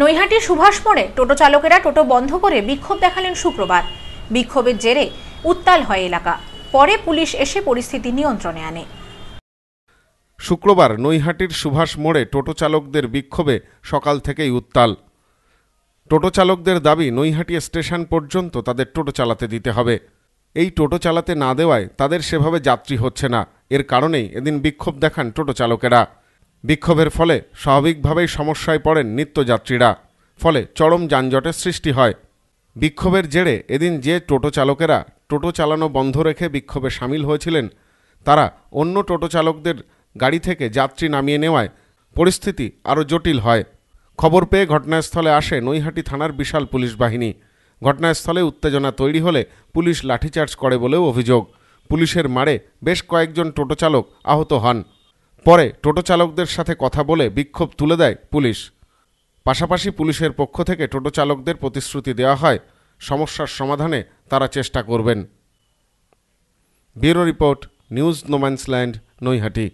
নৈহাটি সুভাষ মোড়ে টোটো চালকেরা টোটো বন্ধ করে বিক্ষোভ দেখালেন শুক্রবার বিক্ষোভের জেরে উত্তাল হয় এলাকা পরে পুলিশ এসে পরিস্থিতি নিয়ন্ত্রণে আনে শুক্রবার নৈহাটির সুভাষ মোড়ে টোটো চালকদের বিক্ষোভে সকাল থেকেই উত্তাল টোটো চালকদের দাবি নৈহাটি স্টেশন পর্যন্ত তাদের টোটো চালাতে দিতে হবে এই টোটো চালাতে না দেওয়ায় তাদের সেভাবে যাত্রী হচ্ছে না এর কারণেই এদিন বিক্ষোভ দেখান টোটো চালকেরা বিক্ষোভের ফলে স্বাভাবিকভাবেই সমস্যায় পড়েন নিত্যযাত্রীরা ফলে চরম যানজটের সৃষ্টি হয় বিক্ষোভের জেরে এদিন যে টোটো চালকেরা টোটো চালানো বন্ধ রেখে বিক্ষোভে সামিল হয়েছিলেন তারা অন্য টোটো চালকদের গাড়ি থেকে যাত্রী নামিয়ে নেওয়ায় পরিস্থিতি আরও জটিল হয় খবর পেয়ে ঘটনাস্থলে আসে নৈহাটি থানার বিশাল পুলিশ বাহিনী ঘটনাস্থলে উত্তেজনা তৈরি হলে পুলিশ লাঠিচার্জ করে বলেও অভিযোগ পুলিশের মারে বেশ কয়েকজন টোটো চালক আহত হন পরে টোটো চালকদের সাথে কথা বলে বিক্ষোভ তুলে দেয় পুলিশ পাশাপাশি পুলিশের পক্ষ থেকে টোটো চালকদের প্রতিশ্রুতি দেওয়া হয় সমস্যার সমাধানে তারা চেষ্টা করবেন bureau report news no man's land Naihati